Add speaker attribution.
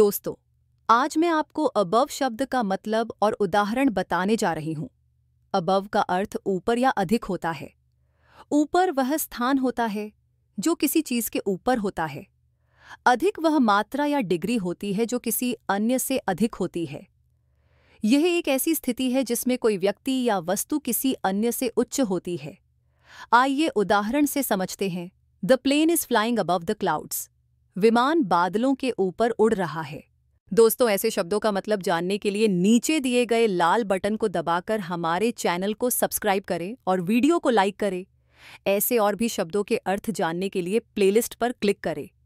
Speaker 1: दोस्तों आज मैं आपको अबव शब्द का मतलब और उदाहरण बताने जा रही हूं अबव का अर्थ ऊपर या अधिक होता है ऊपर वह स्थान होता है जो किसी चीज के ऊपर होता है अधिक वह मात्रा या डिग्री होती है जो किसी अन्य से अधिक होती है यह एक ऐसी स्थिति है जिसमें कोई व्यक्ति या वस्तु किसी अन्य से उच्च होती है आइए उदाहरण से समझते हैं the plane is flying above the clouds विमान बादलों के ऊपर उड़ रहा है दोस्तों ऐसे शब्दों का मतलब जानने के लिए नीचे दिए गए लाल बटन को दबाकर हमारे चैनल को सब्सक्राइब करें और वीडियो को लाइक करें ऐसे और भी शब्दों के अर्थ जानने के लिए प्लेलिस्ट पर क्लिक करें